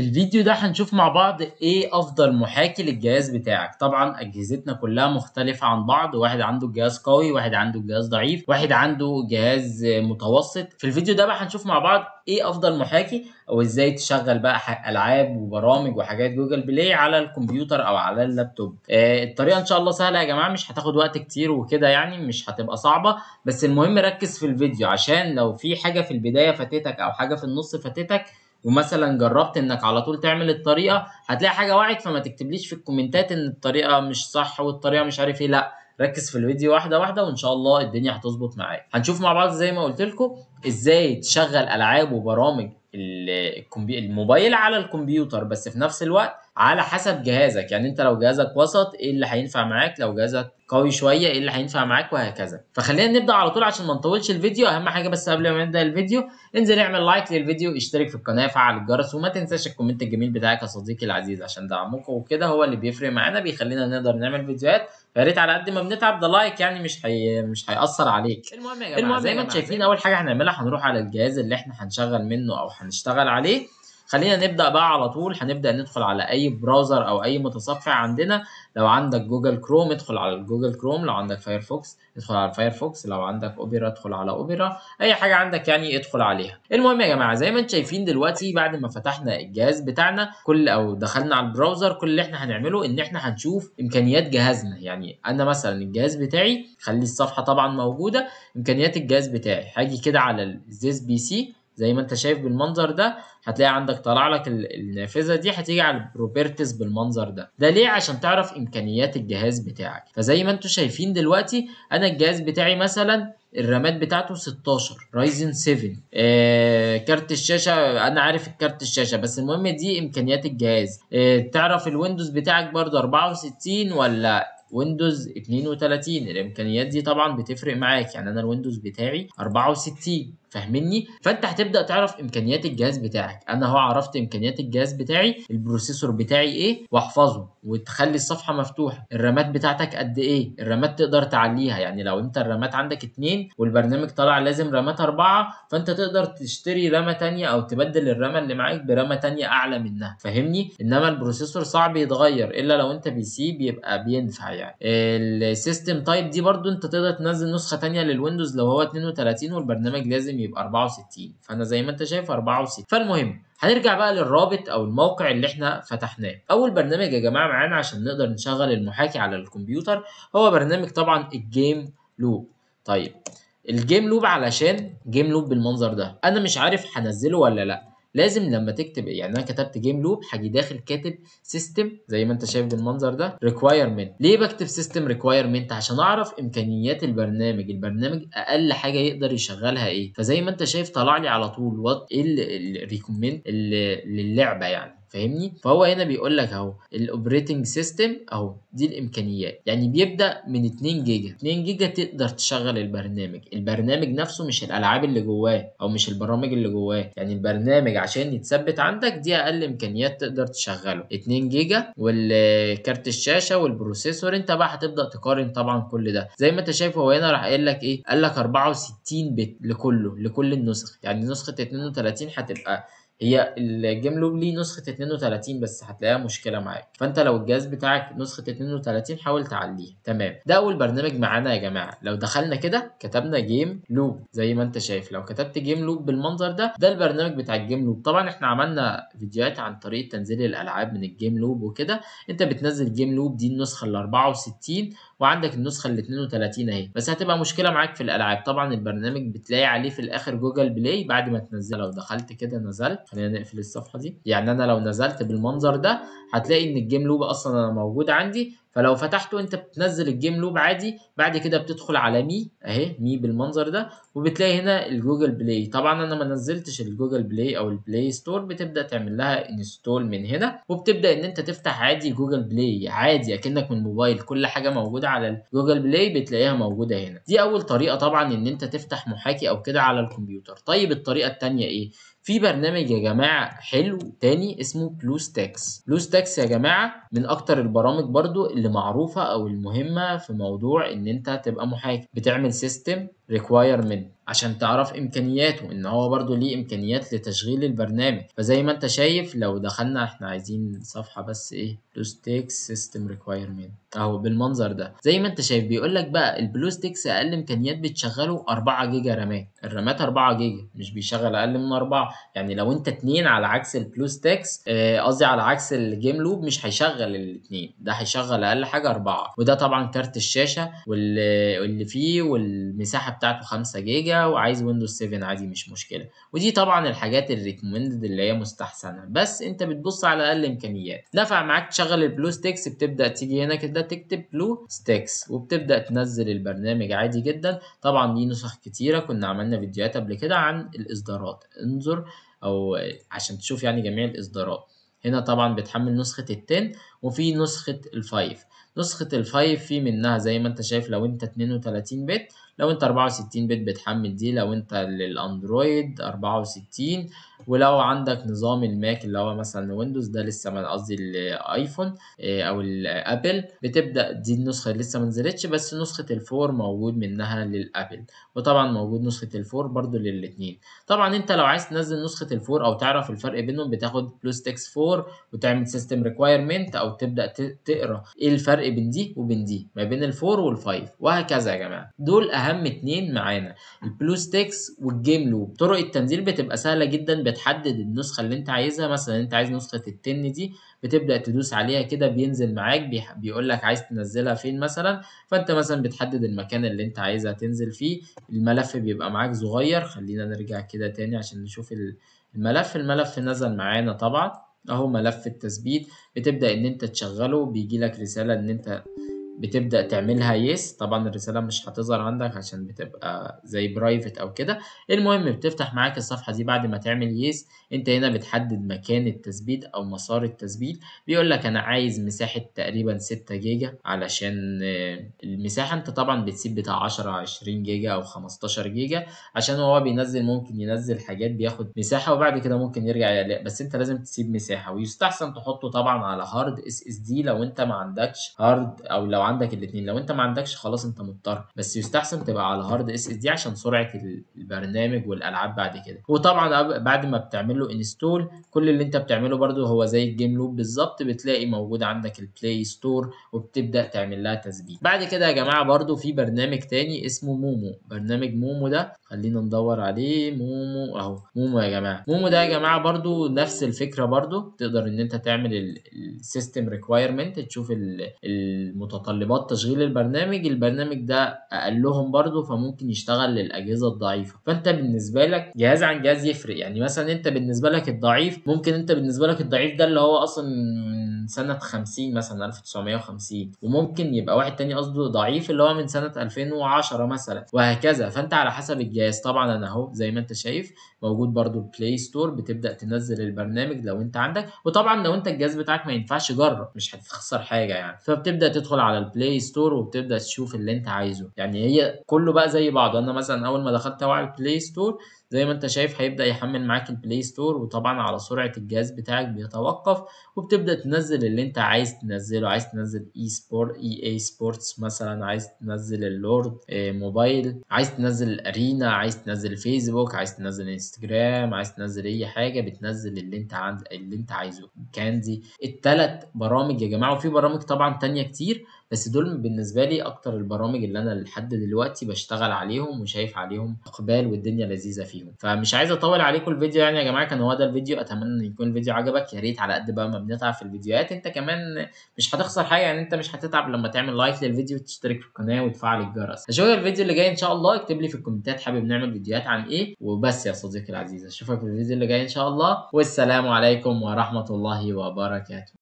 في الفيديو ده هنشوف مع بعض ايه افضل محاكي للجهاز بتاعك طبعا اجهزتنا كلها مختلفة عن بعض واحد عنده جهاز قوي واحد عنده جهاز ضعيف واحد عنده جهاز متوسط في الفيديو ده بقى هنشوف مع بعض ايه افضل محاكي او ازاي تشغل بقى العاب وبرامج وحاجات جوجل بلاي على الكمبيوتر او على اللابتوب آه الطريقه ان شاء الله سهله يا جماعه مش هتاخد وقت كتير وكده يعني مش هتبقى صعبه بس المهم ركز في الفيديو عشان لو في حاجه في البدايه فاتتك او حاجه في النص فاتتك ومثلا جربت انك على طول تعمل الطريقه هتلاقي حاجه وعد فما تكتبليش في الكومنتات ان الطريقه مش صح والطريقه مش عارف ايه لا ركز في الفيديو واحده واحده وان شاء الله الدنيا هتظبط معاك هنشوف مع بعض زي ما قلت لكم ازاي تشغل العاب وبرامج الموبايل على الكمبيوتر بس في نفس الوقت على حسب جهازك يعني انت لو جهازك وسط ايه اللي هينفع معاك لو جهازك قوي شويه ايه اللي هينفع معاك وهكذا فخلينا نبدا على طول عشان ما نطولش الفيديو اهم حاجه بس قبل ما نبدا الفيديو انزل اعمل لايك للفيديو اشترك في القناه فعل الجرس وما تنساش الكومنت الجميل بتاعك يا صديقي العزيز عشان دعمكم وكده هو اللي بيفرق معانا بيخلينا نقدر نعمل فيديوهات يا ريت على قد ما بنتعب ده لايك يعني مش حي... مش هيأثر عليك المهم يا جماعه زي ما انتم شايفين اول حاجه هنعملها هنروح على الجهاز اللي احنا هنشغل منه او هنشتغل عليه خلينا نبدا بقى على طول هنبدا ندخل على اي براوزر او اي متصفح عندنا لو عندك جوجل كروم ادخل على جوجل كروم لو عندك فايرفوكس ادخل على فايرفوكس لو عندك اوبرا ادخل على اوبرا اي حاجه عندك يعني ادخل عليها المهم يا جماعه زي ما انتم شايفين دلوقتي بعد ما فتحنا الجهاز بتاعنا كل او دخلنا على البراوزر كل اللي احنا هنعمله ان احنا هنشوف امكانيات جهازنا يعني انا مثلا الجهاز بتاعي خلي الصفحه طبعا موجوده امكانيات الجهاز بتاعي هاجي كده على الزيس بي سي زي ما انت شايف بالمنظر ده هتلاقي عندك طلع لك النافذه دي هتيجي على البروبرتيز بالمنظر ده ده ليه عشان تعرف امكانيات الجهاز بتاعك فزي ما انتم شايفين دلوقتي انا الجهاز بتاعي مثلا الرامات بتاعته 16 رايزن 7 آه كارت الشاشه انا عارف الكارت الشاشه بس المهم دي امكانيات الجهاز آه تعرف الويندوز بتاعك برضه 64 ولا ويندوز 32 الامكانيات دي طبعا بتفرق معاك يعني انا الويندوز بتاعي 64 فاهمني فانت هتبدا تعرف امكانيات الجهاز بتاعك انا هو عرفت امكانيات الجهاز بتاعي البروسيسور بتاعي ايه واحفظه وتخلي الصفحه مفتوحه الرامات بتاعتك قد ايه الرامات تقدر تعليها يعني لو انت الرامات عندك اتنين والبرنامج طلع لازم رامات اربعه فانت تقدر تشتري رامه تانية او تبدل الرامه اللي معاك برامه تانية اعلى منها فاهمني انما البروسيسور صعب يتغير الا لو انت بي سي بيبقى بينفع يعني. يعني السيستم تايب دي برضو انت تقدر تنزل نسخه تانية للويندوز لو هو 32 والبرنامج لازم يبقى 64 فانا زي ما انت شايف 64 فالمهم هنرجع بقى للرابط او الموقع اللي احنا فتحناه اول برنامج يا جماعه معانا عشان نقدر نشغل المحاكي على الكمبيوتر هو برنامج طبعا الجيم لوب طيب الجيم لوب علشان جيم لوب بالمنظر ده انا مش عارف هنزله ولا لا لازم لما تكتب يعني انا كتبت جيم لوب هاجي داخل كاتب سيستم زي ما انت شايف بالمنظر ده ريكوايرمنت ليه بكتب سيستم ريكوايرمنت عشان اعرف امكانيات البرنامج البرنامج اقل حاجه يقدر يشغلها ايه فزي ما انت شايف طلع لي على طول وات ايه الريكومنت للعبه يعني فاهمني فهو هنا بيقول لك اهو الاوبريتنج سيستم اهو دي الامكانيات يعني بيبدا من 2 جيجا 2 جيجا تقدر تشغل البرنامج البرنامج نفسه مش الالعاب اللي جواه او مش البرامج اللي جواه يعني البرنامج عشان يتثبت عندك دي اقل امكانيات تقدر تشغله 2 جيجا والكارت الشاشه والبروسيسور انت بقى هتبدا تقارن طبعا كل ده زي ما انت شايف هو هنا راح قايل لك ايه قال لك 64 بت لكله لكل النسخ يعني نسخه 32 هتبقى هي الجيم لوب ليه نسخه 32 بس هتلاقيها مشكله معاك فانت لو الجهاز بتاعك نسخه 32 حاول تعليها تمام ده اول برنامج معانا يا جماعه لو دخلنا كده كتبنا جيم لوب زي ما انت شايف لو كتبت جيم لوب بالمنظر ده ده البرنامج بتاع الجيم لوب طبعا احنا عملنا فيديوهات عن طريقه تنزيل الالعاب من الجيم لوب وكده انت بتنزل جيم لوب دي النسخه ال 64 وعندك النسخه ال 32 اهي بس هتبقى مشكله معاك في الالعاب طبعا البرنامج بتلاقي عليه في الاخر جوجل بلاي بعد ما تنزله لو دخلت كده نزلت خلينا نقفل الصفحه دي يعني انا لو نزلت بالمنظر ده هتلاقي ان الجيم لوب اصلا انا موجود عندي فلو فتحته انت بتنزل الجيم لوب عادي بعد كده بتدخل على مي اهي مي بالمنظر ده وبتلاقي هنا الجوجل بلاي طبعا انا ما نزلتش الجوجل بلاي او البلاي ستور بتبدا تعمل لها انستول من هنا وبتبدا ان انت تفتح عادي جوجل بلاي عادي اكنك من موبايل كل حاجه موجوده على الجوجل بلاي بتلاقيها موجوده هنا دي اول طريقه طبعا ان انت تفتح محاكي او كده على الكمبيوتر طيب الطريقه الثانيه ايه في برنامج يا جماعه حلو تاني اسمه بلو ستاكس يا جماعه من اكتر البرامج برضو اللي معروفه او المهمه في موضوع ان انت تبقى محاكم بتعمل سيستم ريكوايرمنت عشان تعرف امكانياته ان هو برضو ليه امكانيات لتشغيل البرنامج فزي ما انت شايف لو دخلنا احنا عايزين صفحه بس ايه بلو ستيكس سيستم ريكوايرمنت اهو بالمنظر ده زي ما انت شايف بيقول لك بقى البلو ستيكس اقل امكانيات بتشغله 4 جيجا رامات الرامات 4 جيجا مش بيشغل اقل من 4 يعني لو انت 2 على عكس البلو ستيكس آه، قصدي على عكس الجيم لوب مش هيشغل الاثنين ده هيشغل اقل حاجه 4 وده طبعا كارت الشاشه واللي فيه والمساحه بتاعته 5 جيجا وعايز ويندوز 7 عادي مش مشكله ودي طبعا الحاجات الريكومندد اللي هي مستحسنه بس انت بتبص على اقل امكانيات نفع معاك تشغل تشتغل البلو ستيكس بتبدا تيجي هنا كده تكتب بلو ستيكس وبتبدا تنزل البرنامج عادي جدا طبعا دي نسخ كتيره كنا عملنا فيديوهات قبل كده عن الاصدارات انظر او عشان تشوف يعني جميع الاصدارات هنا طبعا بتحمل نسخه التن وفي نسخة الفايف نسخة الفايف في منها زي ما انت شايف لو انت 32 بت لو انت 64 بت بتحمل دي لو انت للاندرويد 64 ولو عندك نظام الماك اللي هو مثلا ويندوز ده لسه ما قصدي الايفون آه، او الابل بتبدا دي النسخه اللي لسه ما نزلتش بس نسخه الفور موجود منها للابل وطبعا موجود نسخه الفور برضو للاثنين طبعا انت لو عايز تنزل نسخه الفور او تعرف الفرق بينهم بتاخد بلوس تكس 4 وتعمل سيستم ريكوايرمنت او او تبدا تقرا ايه الفرق بين دي وبين دي ما بين الفور والفايف وهكذا يا جماعه دول اهم اتنين معانا البلوس تكس والجيم لوب طرق التنزيل بتبقى سهله جدا بتحدد النسخه اللي انت عايزها مثلا انت عايز نسخه التن دي بتبدا تدوس عليها كده بينزل معاك بيقول لك عايز تنزلها فين مثلا فانت مثلا بتحدد المكان اللي انت عايزها تنزل فيه الملف بيبقى معاك صغير خلينا نرجع كده تاني عشان نشوف الملف الملف نزل معانا طبعا اهو ملف التثبيت بتبدأ ان انت تشغله بيجي لك رسالة ان انت بتبدأ تعملها يس طبعا الرسالة مش هتظهر عندك عشان بتبقى زي برايفت أو كده المهم بتفتح معاك الصفحة دي بعد ما تعمل يس أنت هنا بتحدد مكان التثبيت أو مسار التثبيت بيقول لك أنا عايز مساحة تقريبا 6 جيجا علشان آه، المساحة أنت طبعا بتسيب بتاع 10 20 جيجا أو 15 جيجا عشان هو بينزل ممكن ينزل حاجات بياخد مساحة وبعد كده ممكن يرجع يقلق بس أنت لازم تسيب مساحة ويستحسن تحطه طبعا على هارد اس اس دي لو أنت ما عندكش هارد أو لو عندك الاثنين لو انت ما عندكش خلاص انت مضطر بس يستحسن تبقى على هارد اس اس دي عشان سرعه البرنامج والالعاب بعد كده وطبعا بعد ما بتعمل له انستول كل اللي انت بتعمله برده هو زي الجيم لوب بالظبط بتلاقي موجود عندك البلاي ستور وبتبدا تعمل لها تثبيت بعد كده يا جماعه برده في برنامج تاني اسمه مومو برنامج مومو ده خلينا ندور عليه مومو اهو مومو يا جماعه مومو ده يا جماعه برده نفس الفكره برده تقدر ان انت تعمل السيستم ريكوايرمنت تشوف المتطلبات متطلبات تشغيل البرنامج البرنامج ده اقلهم برضو فممكن يشتغل للاجهزه الضعيفه فانت بالنسبه لك جهاز عن جهاز يفرق يعني مثلا انت بالنسبه لك الضعيف ممكن انت بالنسبه لك الضعيف ده اللي هو اصلا من سنه 50 مثلا 1950 وممكن يبقى واحد تاني قصده ضعيف اللي هو من سنه 2010 مثلا وهكذا فانت على حسب الجهاز طبعا انا اهو زي ما انت شايف موجود برضو البلاي ستور بتبدا تنزل البرنامج لو انت عندك وطبعا لو انت الجهاز بتاعك ما ينفعش جرب مش هتخسر حاجه يعني فبتبدا تدخل على البلاي ستور وبتبدا تشوف اللي انت عايزه يعني هي كله بقى زي بعضه انا مثلا اول ما دخلت اهو على البلاي ستور زي ما انت شايف هيبدا يحمل معاك البلاي ستور وطبعا على سرعه الجهاز بتاعك بيتوقف وبتبدا تنزل اللي انت عايز تنزله عايز تنزل اي سبورت اي اي سبورتس مثلا عايز تنزل اللورد آه، موبايل عايز تنزل ارينا عايز تنزل فيسبوك عايز تنزل انستجرام عايز تنزل اي حاجه بتنزل اللي انت عند اللي انت عايزه كاندي التلات برامج يا جماعه وفي برامج طبعا تانية كتير بس دول بالنسبة لي أكتر البرامج اللي أنا لحد دلوقتي بشتغل عليهم وشايف عليهم إقبال والدنيا لذيذة فيهم فمش عايز أطول عليكم الفيديو يعني يا جماعة كان هو ده الفيديو أتمنى إن يكون الفيديو عجبك يا ريت على قد بقى ما بنتعب في الفيديوهات أنت كمان مش هتخسر حاجة يعني أنت مش هتتعب لما تعمل لايك للفيديو وتشترك في القناة وتفعل الجرس أشوفك الفيديو اللي جاي إن شاء الله اكتب لي في الكومنتات حابب نعمل فيديوهات عن إيه وبس يا صديقي العزيز أشوفك في الفيديو اللي جاي إن شاء الله والسلام عليكم ورحمة الله وبركاته